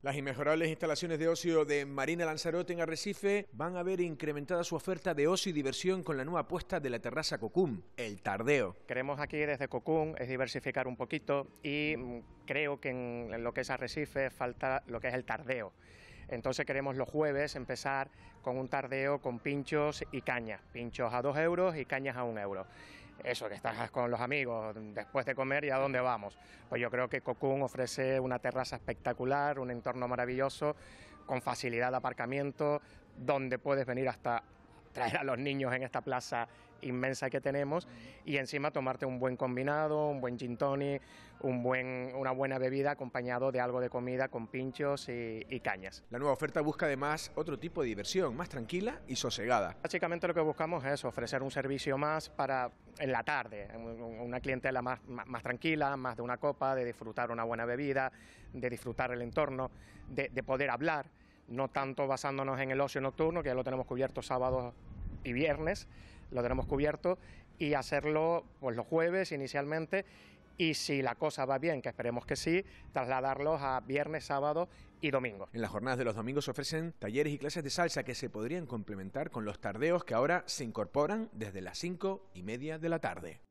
Las inmejorables instalaciones de ocio de Marina Lanzarote en Arrecife van a ver incrementada su oferta de ocio y diversión con la nueva apuesta de la terraza Cocum, el Tardeo. Queremos aquí desde Cocum es diversificar un poquito y mm, creo que en lo que es Arrecife falta lo que es el Tardeo. Entonces queremos los jueves empezar con un tardeo con pinchos y cañas, pinchos a dos euros y cañas a un euro eso, que estás con los amigos, después de comer y a dónde vamos. Pues yo creo que Cocún ofrece una terraza espectacular, un entorno maravilloso, con facilidad de aparcamiento, donde puedes venir hasta traer a los niños en esta plaza inmensa que tenemos y encima tomarte un buen combinado, un buen gin tonic, un buen, una buena bebida acompañado de algo de comida con pinchos y, cañas. La nueva oferta busca además otro tipo de diversión, más tranquila y sosegada. Básicamente lo que buscamos es ofrecer un servicio más para en la tarde, una clientela más, más, tranquila, más de una copa, de disfrutar una buena bebida, de disfrutar el entorno, de poder hablar no tanto basándonos en el ocio nocturno, que ya lo tenemos cubierto sábados y viernes, lo tenemos cubierto, y hacerlo pues los jueves inicialmente, y si la cosa va bien, que esperemos que sí, trasladarlos a viernes, sábado y domingo. En las jornadas de los domingos se ofrecen talleres y clases de salsa que se podrían complementar con los tardeos que ahora se incorporan desde las cinco y media de la tarde.